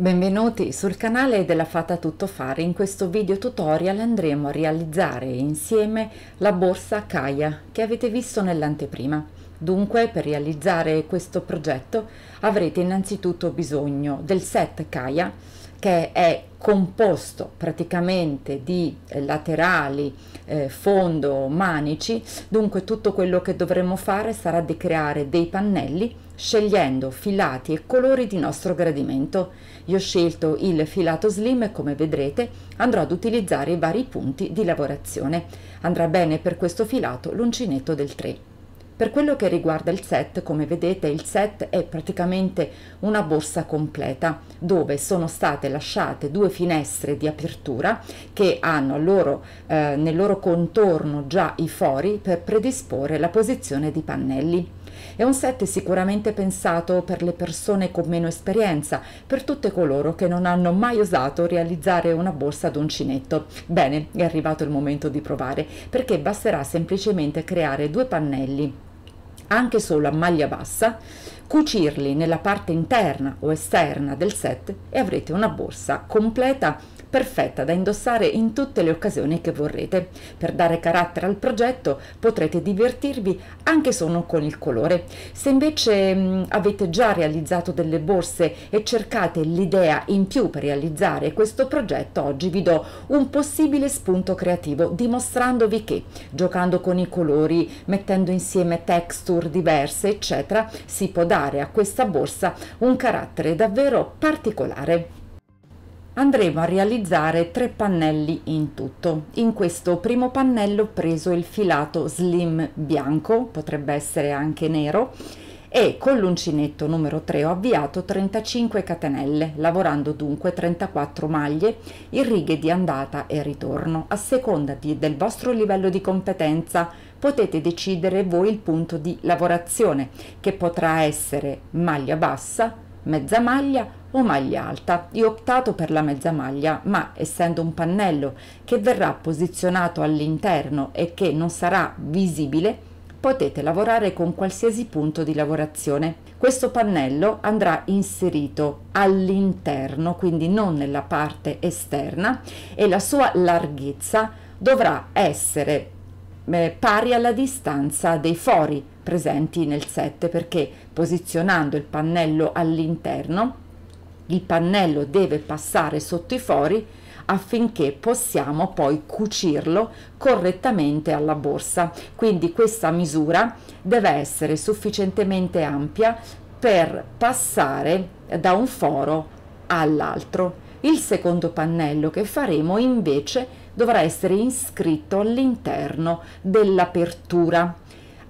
Benvenuti sul canale della Fata Tuttofare, in questo video tutorial andremo a realizzare insieme la borsa Kaya che avete visto nell'anteprima. Dunque per realizzare questo progetto avrete innanzitutto bisogno del set Kaya che è composto praticamente di eh, laterali, eh, fondo, manici, dunque tutto quello che dovremo fare sarà di creare dei pannelli scegliendo filati e colori di nostro gradimento io ho scelto il filato slim e come vedrete andrò ad utilizzare i vari punti di lavorazione. Andrà bene per questo filato l'uncinetto del 3. Per quello che riguarda il set, come vedete il set è praticamente una borsa completa dove sono state lasciate due finestre di apertura che hanno loro, eh, nel loro contorno già i fori per predisporre la posizione di pannelli. È un set sicuramente pensato per le persone con meno esperienza, per tutte coloro che non hanno mai osato realizzare una borsa ad uncinetto. Bene, è arrivato il momento di provare, perché basterà semplicemente creare due pannelli anche solo a maglia bassa, cucirli nella parte interna o esterna del set e avrete una borsa completa perfetta da indossare in tutte le occasioni che vorrete. Per dare carattere al progetto potrete divertirvi anche solo con il colore. Se invece mh, mm, avete già realizzato delle borse e cercate l'idea in più per realizzare questo progetto, oggi vi do un possibile spunto creativo dimostrandovi che giocando con i colori, mettendo insieme texture diverse, eccetera, si può dare a questa borsa un carattere davvero particolare andremo a realizzare tre pannelli in tutto. In questo primo pannello ho preso il filato slim bianco, potrebbe essere anche nero, e con l'uncinetto numero 3 ho avviato 35 catenelle, lavorando dunque 34 maglie in righe di andata e ritorno. A seconda di, del vostro livello di competenza potete decidere voi il punto di lavorazione, che potrà essere maglia bassa, mezza maglia o maglia alta. Io ho optato per la mezza maglia, ma essendo un pannello che verrà posizionato all'interno e che non sarà visibile, potete lavorare con qualsiasi punto di lavorazione. Questo pannello andrà inserito all'interno, quindi non nella parte esterna, e la sua larghezza dovrà essere eh, pari alla distanza dei fori presenti nel set perché posizionando il pannello all'interno il pannello deve passare sotto i fori affinché possiamo poi cucirlo correttamente alla borsa quindi questa misura deve essere sufficientemente ampia per passare da un foro all'altro il secondo pannello che faremo invece dovrà essere iscritto all'interno dell'apertura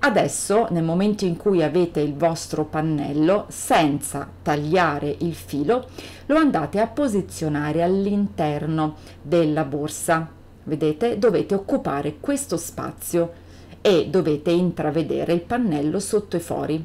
Adesso, nel momento in cui avete il vostro pannello, senza tagliare il filo, lo andate a posizionare all'interno della borsa. Vedete? Dovete occupare questo spazio e dovete intravedere il pannello sotto e fuori.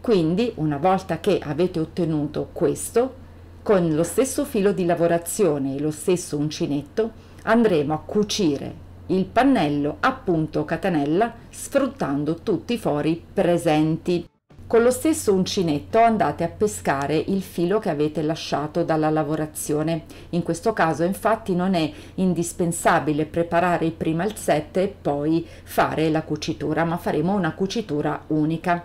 Quindi, una volta che avete ottenuto questo, con lo stesso filo di lavorazione e lo stesso uncinetto, andremo a cucire il pannello appunto catenella sfruttando tutti i fori presenti. Con lo stesso uncinetto andate a pescare il filo che avete lasciato dalla lavorazione. In questo caso infatti non è indispensabile preparare prima il set e poi fare la cucitura, ma faremo una cucitura unica.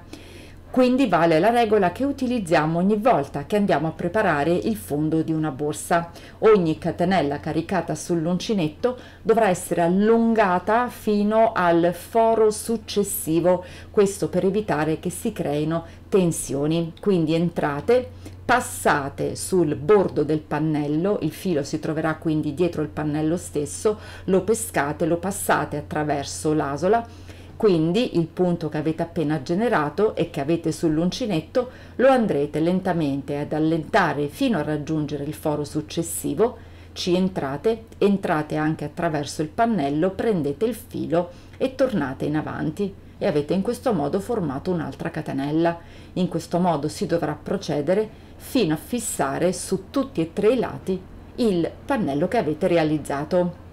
Quindi vale la regola che utilizziamo ogni volta che andiamo a preparare il fondo di una borsa. Ogni catenella caricata sull'uncinetto dovrà essere allungata fino al foro successivo, questo per evitare che si creino tensioni. Quindi entrate, passate sul bordo del pannello, il filo si troverà quindi dietro il pannello stesso, lo pescate, lo passate attraverso l'asola quindi il punto che avete appena generato e che avete sull'uncinetto lo andrete lentamente ad allentare fino a raggiungere il foro successivo, ci entrate, entrate anche attraverso il pannello, prendete il filo e tornate in avanti e avete in questo modo formato un'altra catenella. In questo modo si dovrà procedere fino a fissare su tutti e tre i lati il pannello che avete realizzato.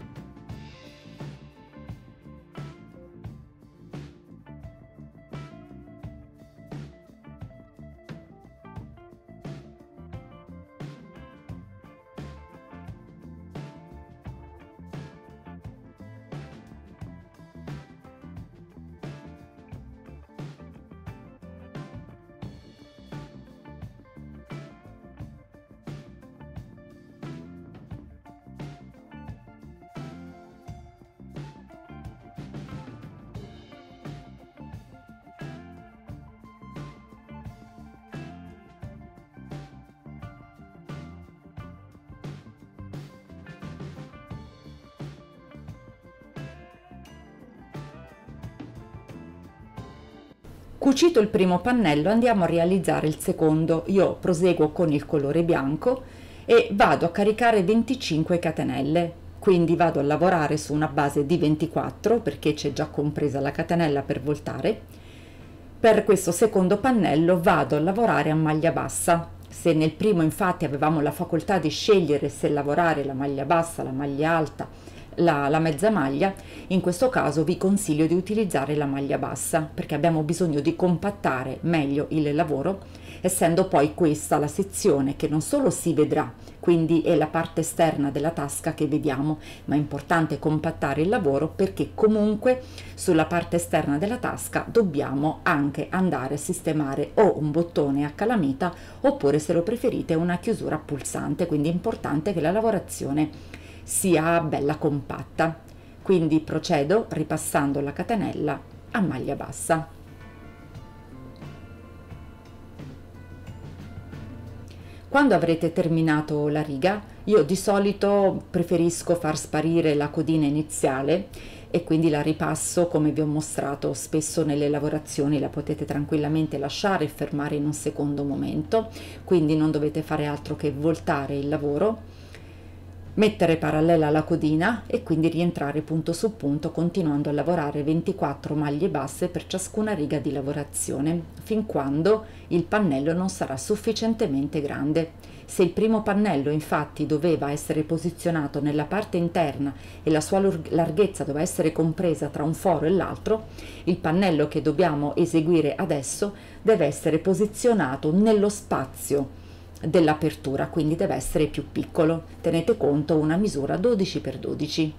Cucito il primo pannello andiamo a realizzare il secondo, io proseguo con il colore bianco e vado a caricare 25 catenelle, quindi vado a lavorare su una base di 24 perché c'è già compresa la catenella per voltare. Per questo secondo pannello vado a lavorare a maglia bassa. Se nel primo infatti avevamo la facoltà di scegliere se lavorare la maglia bassa, la maglia alta la, la mezza maglia, in questo caso vi consiglio di utilizzare la maglia bassa perché abbiamo bisogno di compattare meglio il lavoro essendo poi questa la sezione che non solo si vedrà, quindi è la parte esterna della tasca che vediamo, ma è importante compattare il lavoro perché comunque sulla parte esterna della tasca dobbiamo anche andare a sistemare o un bottone a calamita oppure se lo preferite una chiusura pulsante, quindi è importante che la lavorazione sia bella compatta. Quindi procedo ripassando la catenella a maglia bassa. Quando avrete terminato la riga, io di solito preferisco far sparire la codina iniziale e quindi la ripasso come vi ho mostrato spesso nelle lavorazioni, la potete tranquillamente lasciare e fermare in un secondo momento, quindi non dovete fare altro che voltare il lavoro mettere parallela la codina e quindi rientrare punto su punto continuando a lavorare 24 maglie basse per ciascuna riga di lavorazione fin quando il pannello non sarà sufficientemente grande. Se il primo pannello infatti doveva essere posizionato nella parte interna e la sua larghezza doveva essere compresa tra un foro e l'altro, il pannello che dobbiamo eseguire adesso deve essere posizionato nello spazio dell'apertura, quindi deve essere più piccolo. Tenete conto una misura 12x12.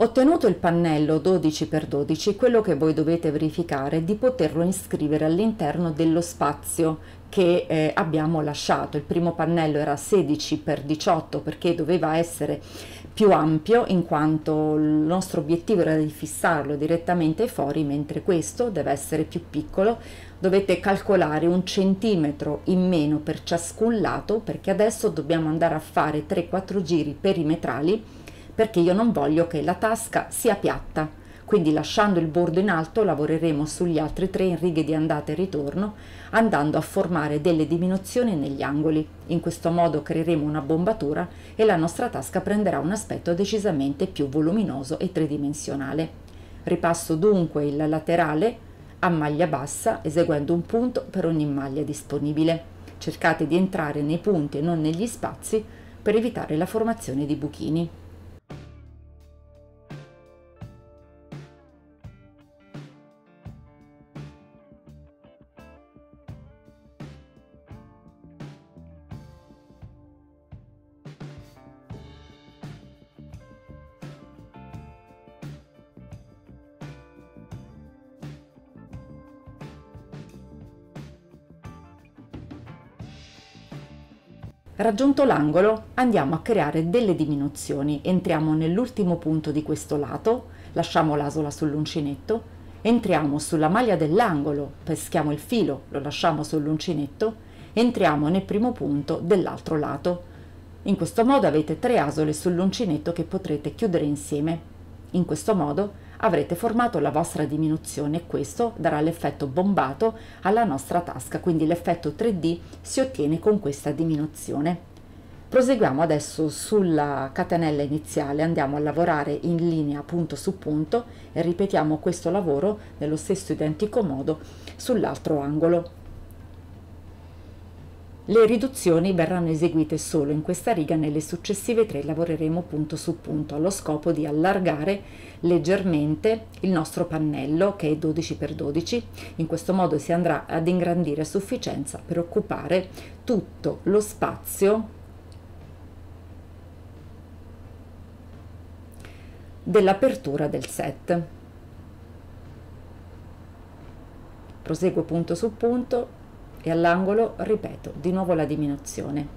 Ottenuto il pannello 12x12, quello che voi dovete verificare è di poterlo iscrivere all'interno dello spazio che eh, abbiamo lasciato. Il primo pannello era 16x18 perché doveva essere più ampio in quanto il nostro obiettivo era di fissarlo direttamente ai fori mentre questo deve essere più piccolo dovete calcolare un centimetro in meno per ciascun lato perché adesso dobbiamo andare a fare 3-4 giri perimetrali perché io non voglio che la tasca sia piatta quindi lasciando il bordo in alto lavoreremo sugli altri tre in righe di andata e ritorno andando a formare delle diminuzioni negli angoli. In questo modo creeremo una bombatura e la nostra tasca prenderà un aspetto decisamente più voluminoso e tridimensionale. Ripasso dunque il laterale a maglia bassa eseguendo un punto per ogni maglia disponibile. Cercate di entrare nei punti e non negli spazi per evitare la formazione di buchini. Raggiunto l'angolo andiamo a creare delle diminuzioni, entriamo nell'ultimo punto di questo lato, lasciamo l'asola sull'uncinetto, entriamo sulla maglia dell'angolo, peschiamo il filo, lo lasciamo sull'uncinetto, entriamo nel primo punto dell'altro lato. In questo modo avete tre asole sull'uncinetto che potrete chiudere insieme. In questo modo avrete formato la vostra diminuzione e questo darà l'effetto bombato alla nostra tasca, quindi l'effetto 3D si ottiene con questa diminuzione. Proseguiamo adesso sulla catenella iniziale, andiamo a lavorare in linea punto su punto e ripetiamo questo lavoro nello stesso identico modo sull'altro angolo. Le riduzioni verranno eseguite solo in questa riga, nelle successive tre lavoreremo punto su punto allo scopo di allargare leggermente il nostro pannello che è 12x12, in questo modo si andrà ad ingrandire a sufficienza per occupare tutto lo spazio dell'apertura del set. Proseguo punto su punto e all'angolo ripeto di nuovo la diminuzione.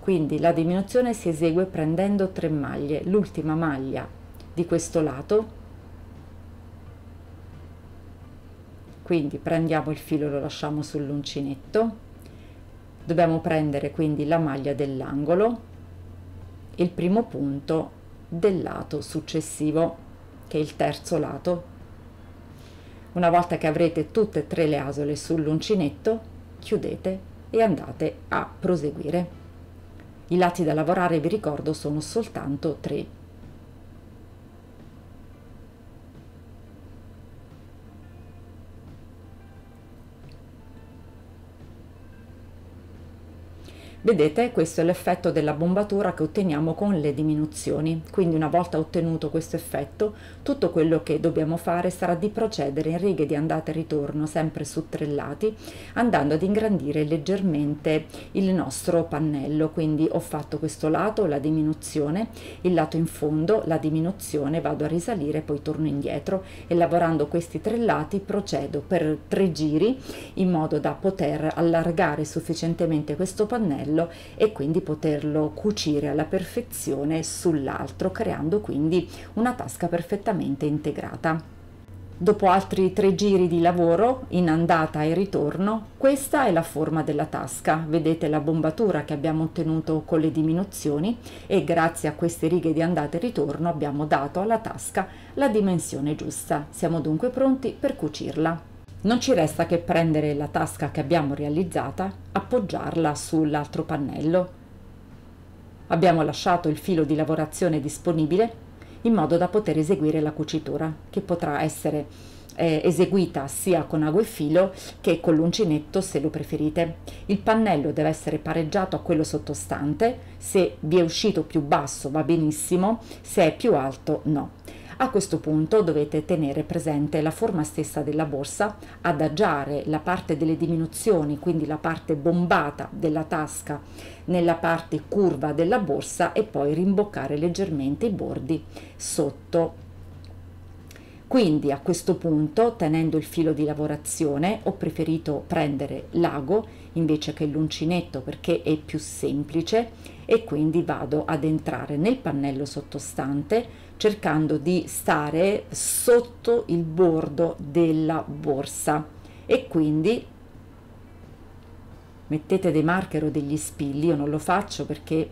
Quindi la diminuzione si esegue prendendo tre maglie, l'ultima maglia di questo lato quindi prendiamo il filo lo lasciamo sull'uncinetto dobbiamo prendere quindi la maglia dell'angolo il primo punto del lato successivo che è il terzo lato una volta che avrete tutte e tre le asole sull'uncinetto chiudete e andate a proseguire i lati da lavorare vi ricordo sono soltanto tre Vedete, questo è l'effetto della bombatura che otteniamo con le diminuzioni. Quindi una volta ottenuto questo effetto, tutto quello che dobbiamo fare sarà di procedere in righe di andata e ritorno sempre su tre lati, andando ad ingrandire leggermente il nostro pannello. Quindi ho fatto questo lato, la diminuzione, il lato in fondo, la diminuzione, vado a risalire, poi torno indietro e lavorando questi tre lati procedo per tre giri in modo da poter allargare sufficientemente questo pannello modello e quindi poterlo cucire alla perfezione sull'altro creando quindi una tasca perfettamente integrata. Dopo altri tre giri di lavoro, in andata e ritorno, questa è la forma della tasca. Vedete la bombatura che abbiamo ottenuto con le diminuzioni e grazie a queste righe di andata e ritorno abbiamo dato alla tasca la dimensione giusta. Siamo dunque pronti per cucirla. Non ci resta che prendere la tasca che abbiamo realizzata, appoggiarla sull'altro pannello. Abbiamo lasciato il filo di lavorazione disponibile in modo da poter eseguire la cucitura, che potrà essere eh, eseguita sia con ago e filo che con l'uncinetto se lo preferite. Il pannello deve essere pareggiato a quello sottostante, se vi è uscito più basso va benissimo, se è più alto no. A questo punto dovete tenere presente la forma stessa della borsa, adagiare la parte delle diminuzioni, quindi la parte bombata della tasca nella parte curva della borsa e poi rimboccare leggermente i bordi sotto quindi a questo punto, tenendo il filo di lavorazione, ho preferito prendere l'ago invece che l'uncinetto perché è più semplice e quindi vado ad entrare nel pannello sottostante cercando di stare sotto il bordo della borsa e quindi mettete dei marker o degli spilli, io non lo faccio perché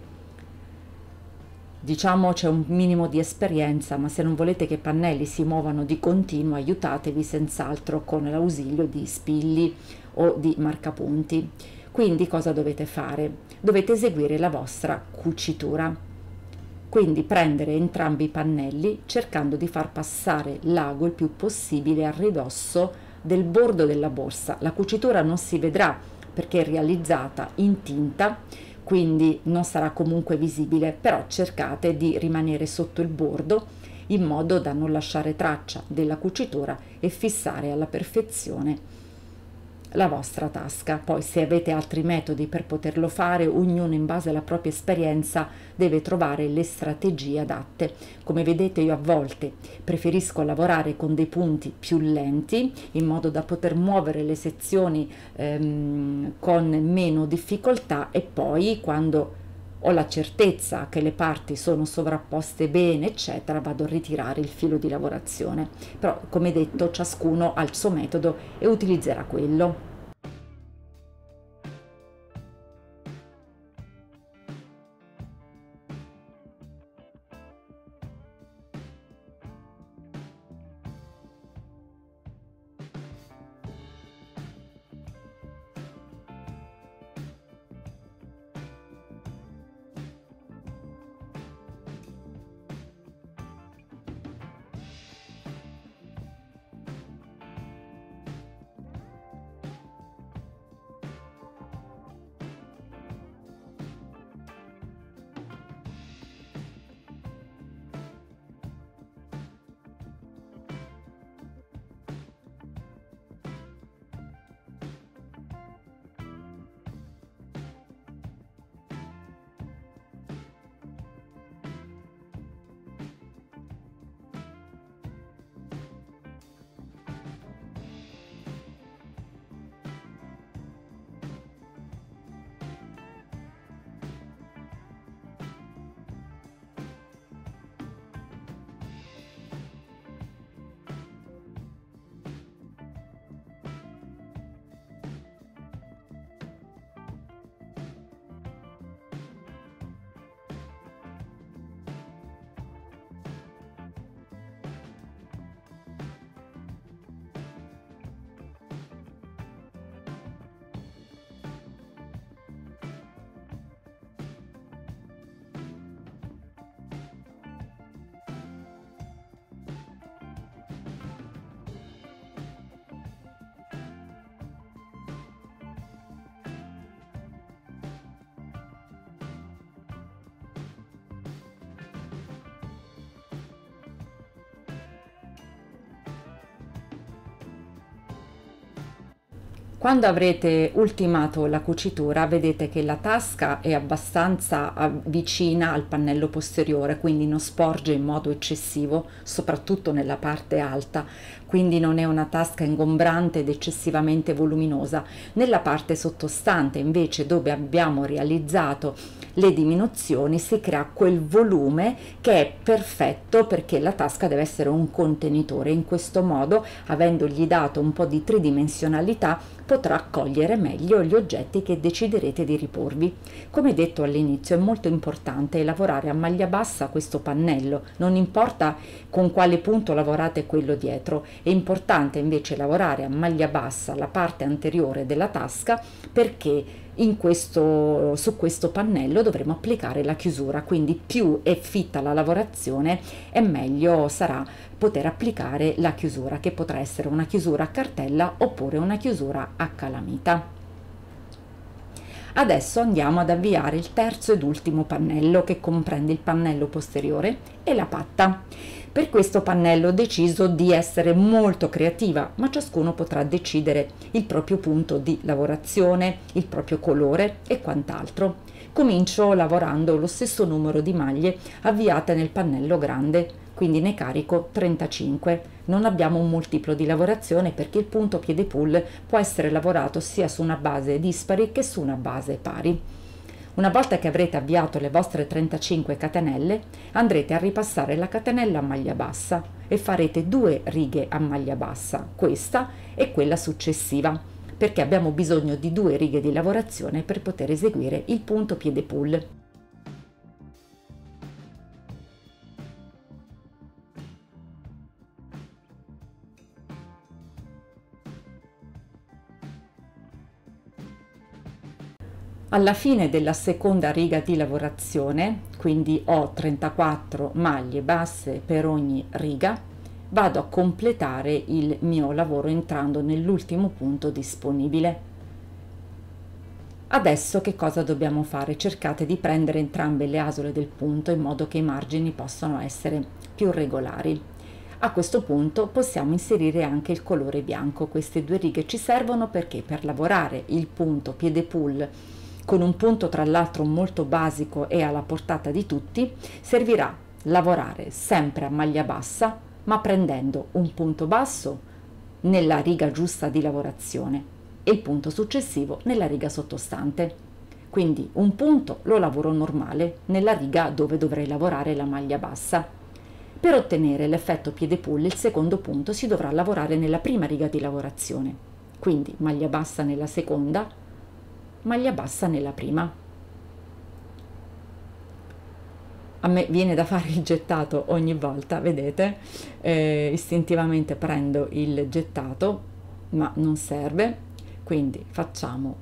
diciamo c'è un minimo di esperienza, ma se non volete che i pannelli si muovano di continuo, aiutatevi senz'altro con l'ausilio di spilli o di marcapunti. Quindi cosa dovete fare? dovete eseguire la vostra cucitura. Quindi prendere entrambi i pannelli cercando di far passare l'ago il più possibile a ridosso del bordo della borsa. La cucitura non si vedrà perché è realizzata in tinta, quindi non sarà comunque visibile, però cercate di rimanere sotto il bordo in modo da non lasciare traccia della cucitura e fissare alla perfezione la vostra tasca. Poi se avete altri metodi per poterlo fare, ognuno in base alla propria esperienza deve trovare le strategie adatte. Come vedete io a volte preferisco lavorare con dei punti più lenti in modo da poter muovere le sezioni ehm, con meno difficoltà e poi quando ho la certezza che le parti sono sovrapposte bene, eccetera, vado a ritirare il filo di lavorazione. Però, come detto, ciascuno ha il suo metodo e utilizzerà quello. Quando avrete ultimato la cucitura vedete che la tasca è abbastanza ah, vicina al pannello posteriore, quindi non sporge in modo eccessivo, soprattutto nella parte alta, quindi non è una tasca ingombrante ed eccessivamente voluminosa. Nella parte sottostante invece dove abbiamo realizzato le diminuzioni si crea quel volume che è perfetto perché la tasca deve essere un contenitore. In questo modo, avendogli dato un po' di tridimensionalità, potrà accogliere meglio gli oggetti che deciderete di riporvi. Come detto all'inizio, è molto importante lavorare a maglia bassa questo pannello, non importa con quale punto lavorate quello dietro è importante invece lavorare a maglia bassa la parte anteriore della tasca perché questo, su questo pannello dovremo applicare la chiusura, quindi più è fitta la lavorazione e meglio sarà poter applicare la chiusura che potrà essere una chiusura a cartella oppure una chiusura a calamita. Adesso andiamo ad avviare il terzo ed ultimo pannello che comprende il pannello posteriore e la patta. Per questo pannello ho deciso di essere molto creativa, ma ciascuno potrà decidere il proprio punto di lavorazione, il proprio colore e quant'altro. Comincio lavorando lo stesso numero di maglie avviate nel pannello grande, quindi ne carico 35. Non abbiamo un multiplo di lavorazione perché il punto piede pull può essere lavorato sia su una base dispari che su una base pari. Una volta che avrete avviato le vostre 35 catenelle, andrete a ripassare la catenella a maglia bassa e farete due righe a maglia bassa, questa e quella successiva, perché abbiamo bisogno di due righe di lavorazione per poter eseguire il punto piede pull. Alla fine della seconda riga di lavorazione, quindi ho 34 maglie basse per ogni riga, vado a completare il mio lavoro entrando nell'ultimo punto disponibile. Adesso che cosa dobbiamo fare? Cercate di prendere entrambe le asole del punto in modo che i margini possano essere più regolari. A questo punto possiamo inserire anche il colore bianco. Queste due righe ci servono perché per lavorare il punto piede pull con un punto tra l'altro molto basico e alla portata di tutti, servirà lavorare sempre a maglia bassa, ma prendendo un punto basso nella riga giusta di lavorazione e il punto successivo nella riga sottostante. Quindi un punto lo lavoro normale nella riga dove dovrei lavorare la maglia bassa. Per ottenere l'effetto piede pull il secondo punto si dovrà lavorare nella prima riga di lavorazione, quindi maglia bassa nella seconda, maglia bassa nella prima. A me viene da fare il gettato ogni volta, vedete, eh, istintivamente prendo il gettato, ma non serve, quindi facciamo,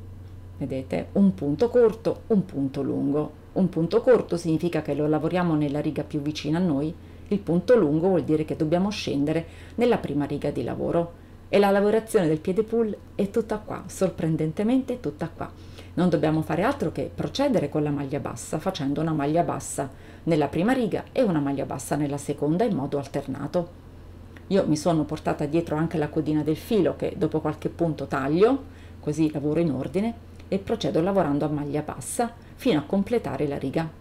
vedete, un punto corto, un punto lungo. Un punto corto significa che lo lavoriamo nella riga più vicina a noi, il punto lungo vuol dire che dobbiamo scendere nella prima riga di lavoro e la lavorazione del piede pull è tutta qua, sorprendentemente tutta qua non dobbiamo fare altro che procedere con la maglia bassa facendo una maglia bassa nella prima riga e una maglia bassa nella seconda in modo alternato. Io mi sono portata dietro anche la codina del filo che dopo qualche punto taglio, così lavoro in ordine e procedo lavorando a maglia bassa fino a completare la riga.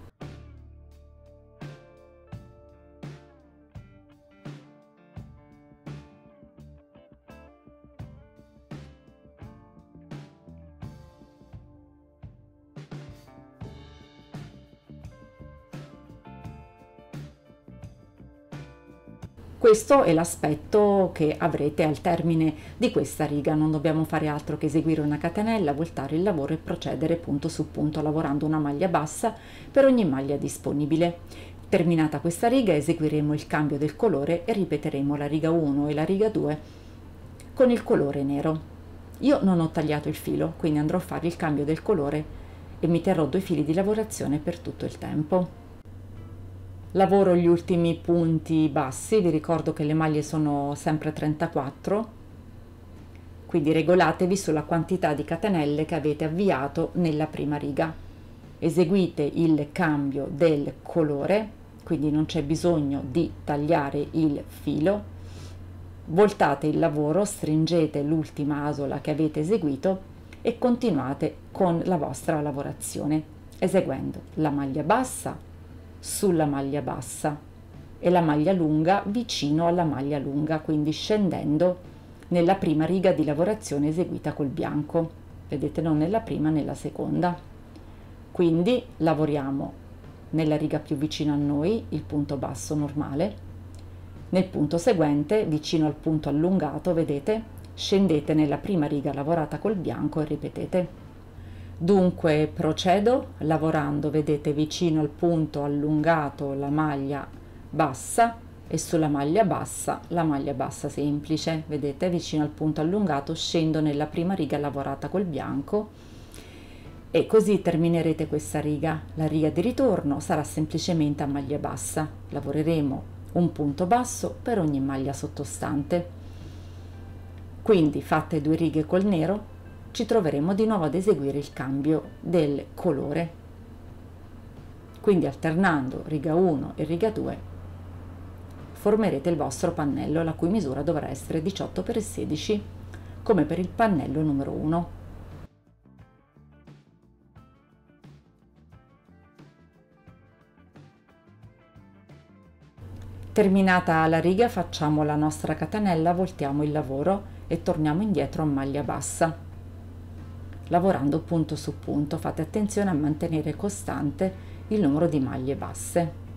Questo è l'aspetto che avrete al termine di questa riga, non dobbiamo fare altro che eseguire una catenella, voltare il lavoro e procedere punto su punto lavorando una maglia bassa per ogni maglia disponibile. Terminata questa riga eseguiremo il cambio del colore e ripeteremo la riga 1 e la riga 2 con il colore nero. Io non ho tagliato il filo, quindi andrò a fare il cambio del colore e mi terrò due fili di lavorazione per tutto il tempo lavoro gli ultimi punti bassi vi ricordo che le maglie sono sempre 34 quindi regolatevi sulla quantità di catenelle che avete avviato nella prima riga eseguite il cambio del colore quindi non c'è bisogno di tagliare il filo voltate il lavoro stringete l'ultima asola che avete eseguito e continuate con la vostra lavorazione eseguendo la maglia bassa sulla maglia bassa e la maglia lunga vicino alla maglia lunga, quindi scendendo nella prima riga di lavorazione eseguita col bianco. Vedete non nella prima, nella seconda. Quindi lavoriamo nella riga più vicino a noi, il punto basso normale. Nel punto seguente, vicino al punto allungato, vedete, scendete nella prima riga lavorata col bianco e ripetete. Dunque procedo lavorando, vedete, vicino al punto allungato la maglia bassa e sulla maglia bassa la maglia bassa semplice, vedete, vicino al punto allungato scendo nella prima riga lavorata col bianco e così terminerete questa riga. La riga di ritorno sarà semplicemente a maglia bassa. Lavoreremo un punto basso per ogni maglia sottostante. Quindi fate due righe col nero ci troveremo di nuovo ad eseguire il cambio del colore. Quindi alternando riga 1 e riga 2 formerete il vostro pannello la cui misura dovrà essere 18x16 come per il pannello numero 1. Terminata la riga facciamo la nostra catenella, voltiamo il lavoro e torniamo indietro a maglia bassa lavorando punto su punto. Fate attenzione a mantenere costante il numero di maglie basse.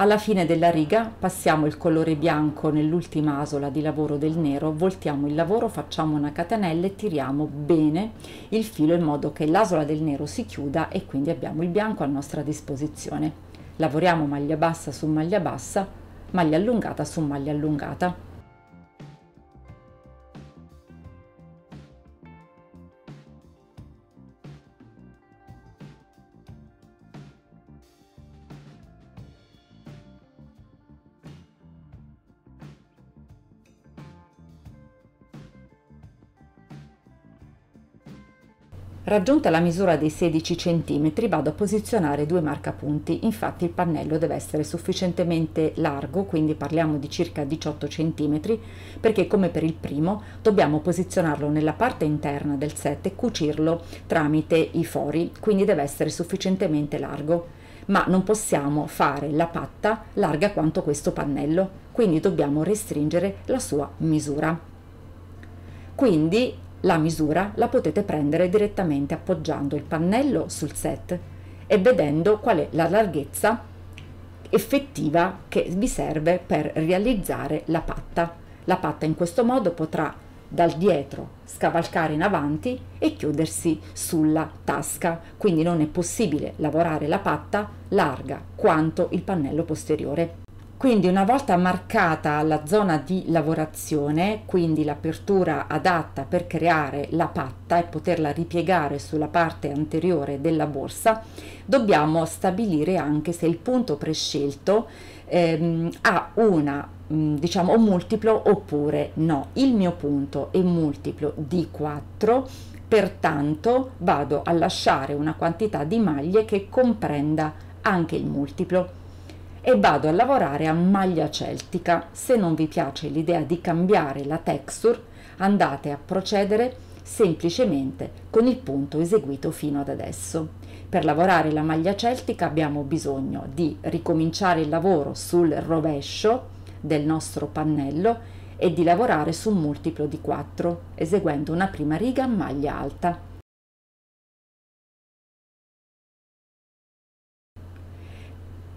Alla fine della riga passiamo il colore bianco nell'ultima asola di lavoro del nero, voltiamo il lavoro, facciamo una catenella e tiriamo bene il filo in modo che l'asola del nero si chiuda e quindi abbiamo il bianco a nostra disposizione lavoriamo maglia bassa su maglia bassa, maglia allungata su maglia allungata. Raggiunta la misura dei 16 cm vado a posizionare due marcapunti, infatti il pannello deve essere sufficientemente largo, quindi parliamo di circa 18 cm, perché come per il primo dobbiamo posizionarlo nella parte interna del set e cucirlo tramite i fori, quindi deve essere sufficientemente largo ma non possiamo fare la patta larga quanto questo pannello, quindi dobbiamo restringere la sua misura. Quindi la misura la potete prendere direttamente appoggiando il pannello sul set e vedendo qual è la larghezza effettiva che vi serve per realizzare la patta. La patta in questo modo potrà dal dietro scavalcare in avanti e chiudersi sulla tasca, quindi non è possibile lavorare la patta larga quanto il pannello posteriore. Quindi una volta marcata la zona di lavorazione, quindi l'apertura adatta per creare la patta e poterla ripiegare sulla parte anteriore della borsa, dobbiamo stabilire anche se il punto prescelto ehm, ha una, mm, diciamo, un multiplo oppure no. Il mio punto è multiplo di 4, pertanto vado a lasciare una quantità di maglie che comprenda anche il multiplo e vado a lavorare a maglia celtica. Se non vi piace l'idea di cambiare la texture, andate a procedere semplicemente con il punto eseguito fino ad adesso. Per lavorare la maglia celtica abbiamo bisogno di ricominciare il lavoro sul rovescio del nostro pannello e di lavorare su un multiplo di 4 eseguendo una prima riga a maglia alta.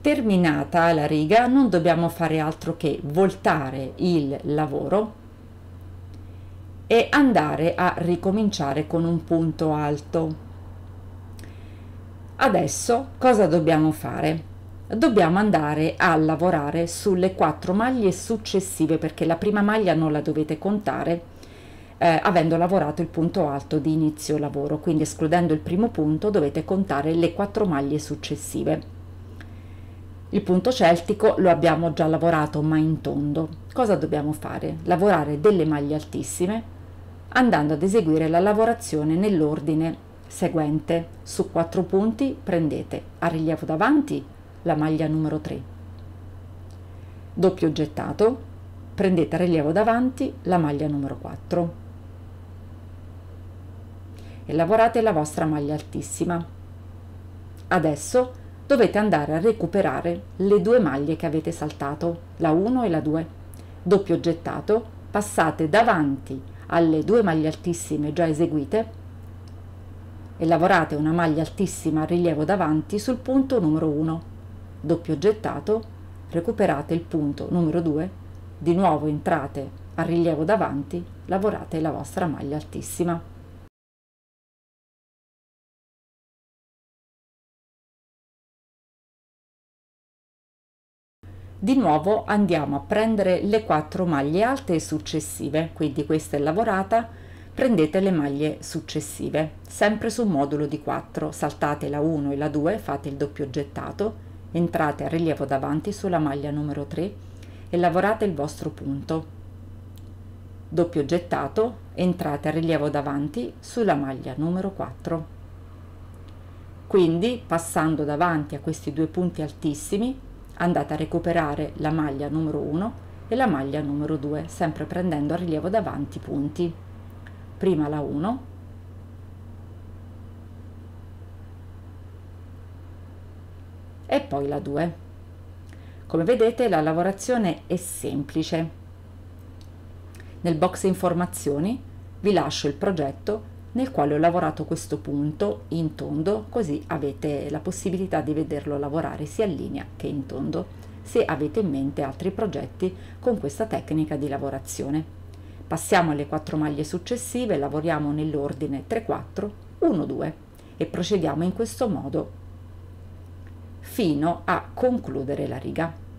Terminata la riga non dobbiamo fare altro che voltare il lavoro e andare a ricominciare con un punto alto. Adesso cosa dobbiamo fare? Dobbiamo andare a lavorare sulle quattro maglie successive perché la prima maglia non la dovete contare eh, avendo lavorato il punto alto di inizio lavoro, quindi escludendo il primo punto dovete contare le quattro maglie successive. Il punto celtico lo abbiamo già lavorato ma in tondo. Cosa dobbiamo fare? Lavorare delle maglie altissime andando ad eseguire la lavorazione nell'ordine seguente. Su quattro punti prendete a rilievo davanti la maglia numero 3. Doppio gettato prendete a rilievo davanti la maglia numero 4 e lavorate la vostra maglia altissima. Adesso dovete andare a recuperare le due maglie che avete saltato, la 1 e la 2. Doppio gettato, passate davanti alle due maglie altissime già eseguite e lavorate una maglia altissima a rilievo davanti sul punto numero 1. Doppio gettato, recuperate il punto numero 2, di nuovo entrate a rilievo davanti, lavorate la vostra maglia altissima. Di nuovo andiamo a prendere le 4 maglie alte successive, quindi questa è lavorata, prendete le maglie successive, sempre sul modulo di 4, saltate la 1 e la 2, fate il doppio gettato, entrate a rilievo davanti sulla maglia numero 3 e lavorate il vostro punto. Doppio gettato, entrate a rilievo davanti sulla maglia numero 4. Quindi, passando davanti a questi due punti altissimi, andate a recuperare la maglia numero 1 e la maglia numero 2, sempre prendendo a rilievo davanti i punti. Prima la 1, e poi la 2. Come vedete la lavorazione è semplice. Nel box informazioni vi lascio il progetto nel quale ho lavorato questo punto in tondo così avete la possibilità di vederlo lavorare sia in linea che in tondo se avete in mente altri progetti con questa tecnica di lavorazione. Passiamo alle 4 maglie successive, lavoriamo nell'ordine 3-4, 1-2 e procediamo in questo modo fino a concludere la riga.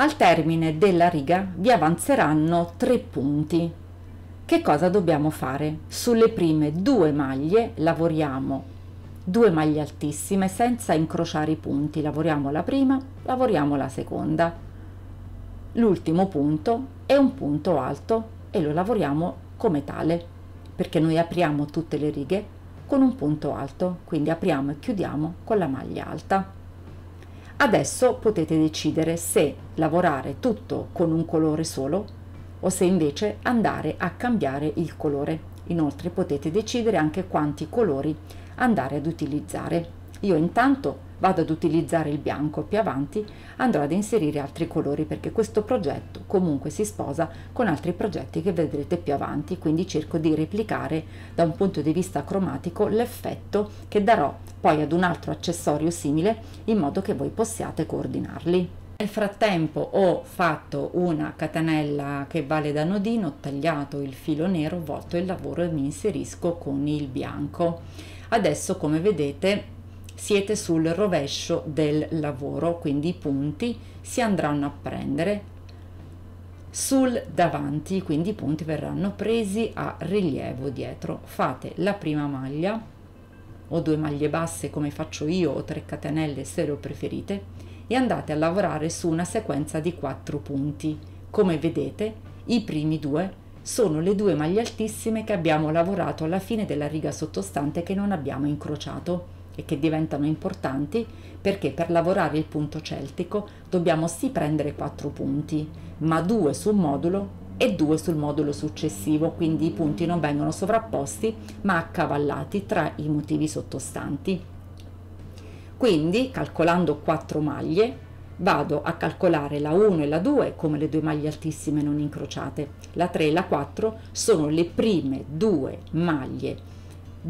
Al termine della riga vi avanzeranno tre punti. Che cosa dobbiamo fare? Sulle prime due maglie lavoriamo due maglie altissime senza incrociare i punti, lavoriamo la prima, lavoriamo la seconda. L'ultimo punto è un punto alto e lo lavoriamo come tale, perché noi apriamo tutte le righe con un punto alto, quindi apriamo e chiudiamo con la maglia alta. Adesso potete decidere se lavorare tutto con un colore solo o se invece andare a cambiare il colore. Inoltre potete decidere anche quanti colori andare ad utilizzare. Io intanto vado ad utilizzare il bianco più avanti andrò ad inserire altri colori perché questo progetto comunque si sposa con altri progetti che vedrete più avanti quindi cerco di replicare da un punto di vista cromatico l'effetto che darò poi ad un altro accessorio simile in modo che voi possiate coordinarli nel frattempo ho fatto una catenella che vale da nodino, ho tagliato il filo nero, volto il lavoro e mi inserisco con il bianco. Adesso come vedete siete sul rovescio del lavoro, quindi i punti si andranno a prendere sul davanti, quindi i punti verranno presi a rilievo dietro. Fate la prima maglia o due maglie basse come faccio io o tre catenelle se lo preferite e andate a lavorare su una sequenza di quattro punti. Come vedete i primi due sono le due maglie altissime che abbiamo lavorato alla fine della riga sottostante che non abbiamo incrociato e che diventano importanti perché per lavorare il punto celtico dobbiamo sì prendere quattro punti, ma 2 sul modulo e due sul modulo successivo, quindi i punti non vengono sovrapposti ma accavallati tra i motivi sottostanti. Quindi calcolando quattro maglie vado a calcolare la 1 e la 2 come le due maglie altissime non incrociate, la 3 e la 4 sono le prime due maglie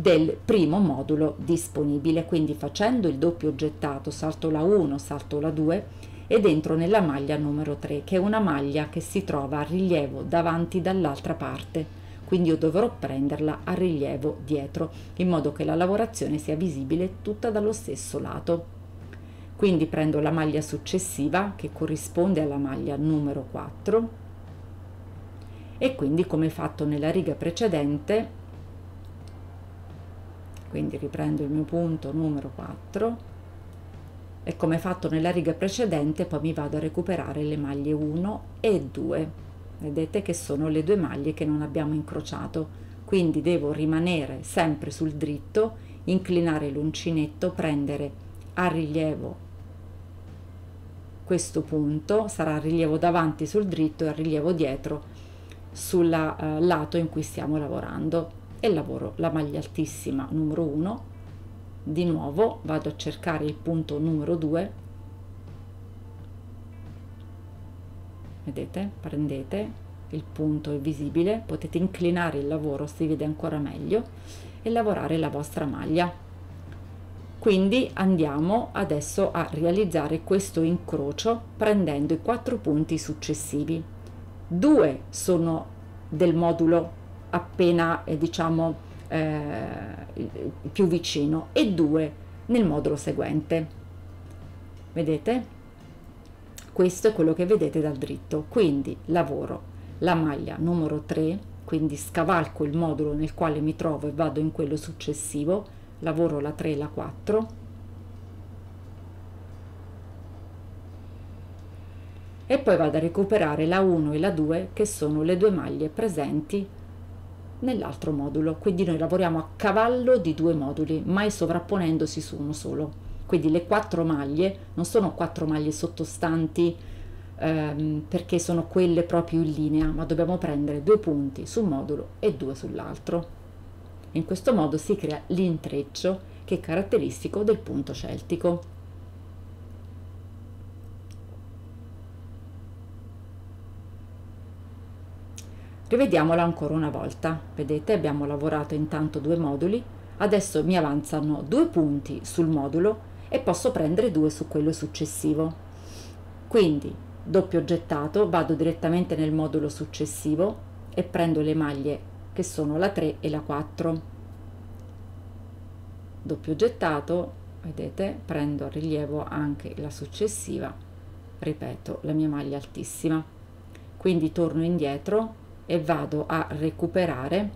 del primo modulo disponibile, quindi facendo il doppio gettato salto la 1, salto la 2 ed entro nella maglia numero 3 che è una maglia che si trova a rilievo davanti dall'altra parte quindi io dovrò prenderla a rilievo dietro in modo che la lavorazione sia visibile tutta dallo stesso lato quindi prendo la maglia successiva che corrisponde alla maglia numero 4 e quindi come fatto nella riga precedente quindi riprendo il mio punto numero 4 e come fatto nella riga precedente poi mi vado a recuperare le maglie 1 e 2 vedete che sono le due maglie che non abbiamo incrociato quindi devo rimanere sempre sul dritto inclinare l'uncinetto prendere a rilievo questo punto sarà a rilievo davanti sul dritto e a rilievo dietro sul eh, lato in cui stiamo lavorando e lavoro la maglia altissima numero 1 di nuovo vado a cercare il punto numero 2 vedete prendete il punto è visibile potete inclinare il lavoro si vede ancora meglio e lavorare la vostra maglia quindi andiamo adesso a realizzare questo incrocio prendendo i quattro punti successivi due sono del modulo appena eh, diciamo eh, più vicino e 2 nel modulo seguente. Vedete? Questo è quello che vedete dal dritto, quindi lavoro la maglia numero 3, quindi scavalco il modulo nel quale mi trovo e vado in quello successivo, lavoro la 3 e la 4, e poi vado a recuperare la 1 e la 2 che sono le due maglie presenti nell'altro modulo. Quindi noi lavoriamo a cavallo di due moduli, mai sovrapponendosi su uno solo. Quindi le quattro maglie non sono quattro maglie sottostanti ehm, perché sono quelle proprio in linea, ma dobbiamo prendere due punti su un modulo e due sull'altro. In questo modo si crea l'intreccio che è caratteristico del punto celtico. Rivediamola ancora una volta. Vedete, abbiamo lavorato intanto due moduli, adesso mi avanzano due punti sul modulo e posso prendere due su quello successivo. Quindi, doppio gettato, vado direttamente nel modulo successivo e prendo le maglie che sono la 3 e la 4. Doppio gettato, vedete, prendo a rilievo anche la successiva, ripeto, la mia maglia altissima. Quindi torno indietro e vado a recuperare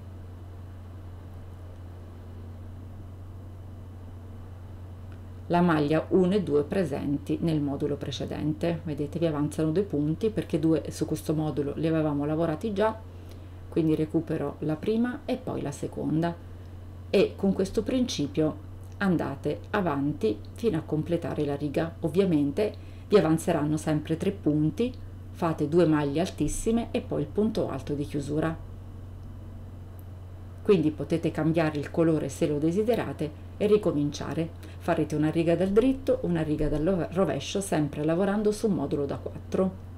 la maglia 1 e 2 presenti nel modulo precedente. Vedete vi avanzano due punti perché due su questo modulo li avevamo lavorati già, quindi recupero la prima e poi la seconda e con questo principio andate avanti fino a completare la riga. Ovviamente vi avanzeranno sempre tre punti fate due maglie altissime e poi il punto alto di chiusura. Quindi potete cambiare il colore se lo desiderate e ricominciare. Farete una riga dal dritto, una riga dal rovescio, sempre lavorando su un modulo da 4.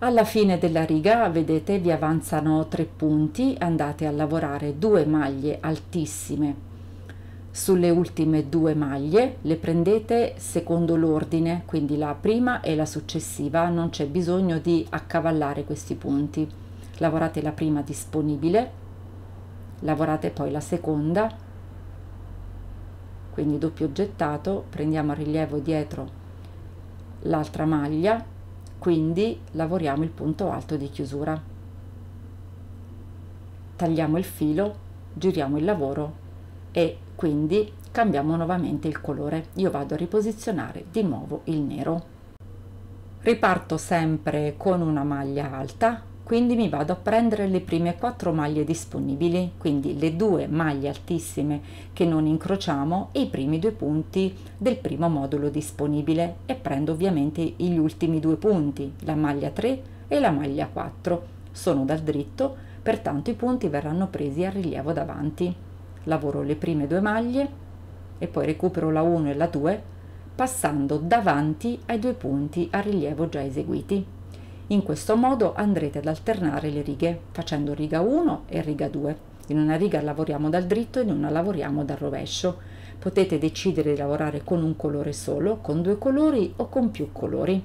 Alla fine della riga, vedete, vi avanzano tre punti, andate a lavorare due maglie altissime sulle ultime due maglie le prendete secondo l'ordine quindi la prima e la successiva non c'è bisogno di accavallare questi punti lavorate la prima disponibile lavorate poi la seconda quindi doppio gettato prendiamo a rilievo dietro l'altra maglia quindi lavoriamo il punto alto di chiusura tagliamo il filo giriamo il lavoro e quindi cambiamo nuovamente il colore io vado a riposizionare di nuovo il nero riparto sempre con una maglia alta quindi mi vado a prendere le prime quattro maglie disponibili quindi le due maglie altissime che non incrociamo e i primi due punti del primo modulo disponibile e prendo ovviamente gli ultimi due punti la maglia 3 e la maglia 4 sono dal dritto pertanto i punti verranno presi a rilievo davanti lavoro le prime due maglie e poi recupero la 1 e la 2 passando davanti ai due punti a rilievo già eseguiti. In questo modo andrete ad alternare le righe facendo riga 1 e riga 2. In una riga lavoriamo dal dritto e in una lavoriamo dal rovescio. Potete decidere di lavorare con un colore solo, con due colori o con più colori.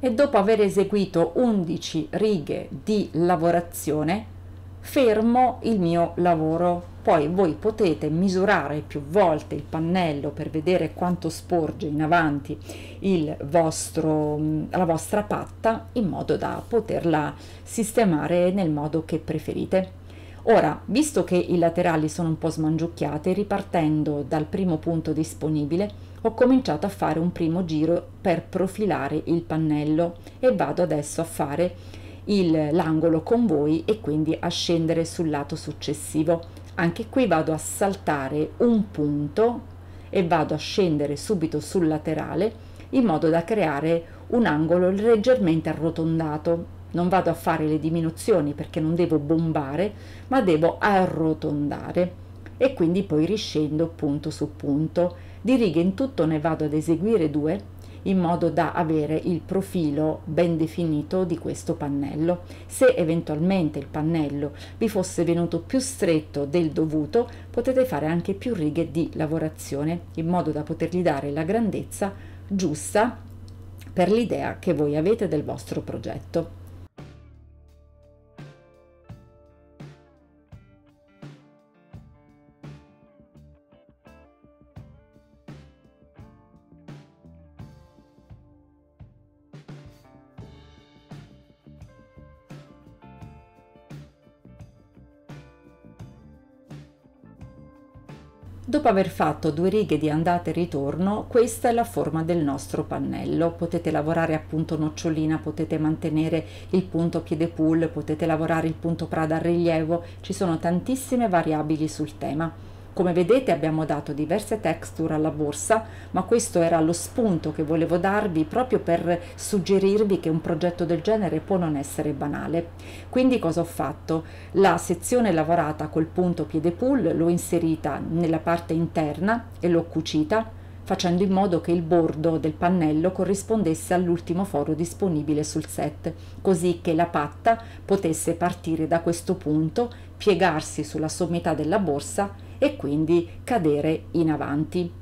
e dopo aver eseguito 11 righe di lavorazione fermo il mio lavoro. Poi voi potete misurare più volte il pannello per vedere quanto sporge in avanti vostro, la vostra patta in modo da poterla sistemare nel modo che preferite. Ora, visto che i laterali sono un po' smangiucchiati, ripartendo dal primo punto disponibile, ho cominciato a fare un primo giro per profilare il pannello e vado adesso a fare l'angolo con voi e quindi a scendere sul lato successivo anche qui vado a saltare un punto e vado a scendere subito sul laterale in modo da creare un angolo leggermente arrotondato non vado a fare le diminuzioni perché non devo bombare ma devo arrotondare e quindi poi riscendo punto su punto di righe in tutto ne vado ad eseguire due in modo da avere il profilo ben definito di questo pannello. Se eventualmente il pannello vi fosse venuto più stretto del dovuto, potete fare anche più righe di lavorazione in modo da potergli dare la grandezza giusta per l'idea che voi avete del vostro progetto. Dopo aver fatto due righe di andata e ritorno, questa è la forma del nostro pannello. Potete lavorare appunto nocciolina, potete mantenere il punto piede pull, potete lavorare il punto prada a rilievo, ci sono tantissime variabili sul tema. Come vedete abbiamo dato diverse texture alla borsa, ma questo era lo spunto che volevo darvi proprio per suggerirvi che un progetto del genere può non essere banale. Quindi cosa ho fatto? La sezione lavorata col punto piede pull l'ho inserita nella parte interna e l'ho cucita facendo in modo che il bordo del pannello corrispondesse all'ultimo foro disponibile sul set, così che la patta potesse partire da questo punto, piegarsi sulla sommità della borsa e quindi cadere in avanti.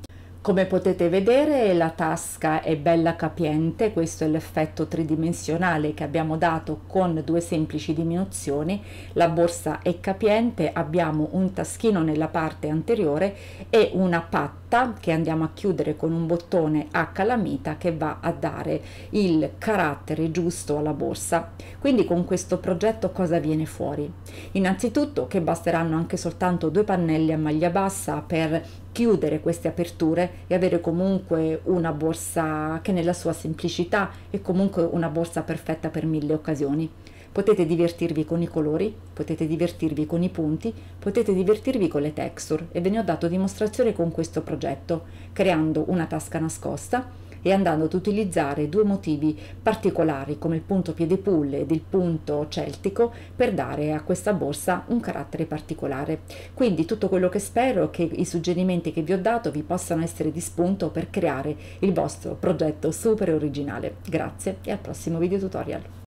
Come potete vedere la tasca è bella capiente, questo è l'effetto tridimensionale che abbiamo dato con due semplici diminuzioni, la borsa è capiente, abbiamo un taschino nella parte anteriore e una patta che andiamo a chiudere con un bottone a calamita che va a dare il carattere giusto alla borsa. Quindi con questo progetto cosa viene fuori? Innanzitutto che basteranno anche soltanto due pannelli a maglia bassa per chiudere queste aperture e avere comunque una borsa che nella sua semplicità è comunque una borsa perfetta per mille occasioni. Potete divertirvi con i colori, potete divertirvi con i punti, potete divertirvi con le texture e ve ne ho dato dimostrazione con questo progetto, creando una tasca nascosta e andando ad utilizzare due motivi particolari come il punto piedipulle ed il punto celtico per dare a questa borsa un carattere particolare. Quindi tutto quello che spero è che i suggerimenti che vi ho dato vi possano essere di spunto per creare il vostro progetto super originale. Grazie e al prossimo video tutorial.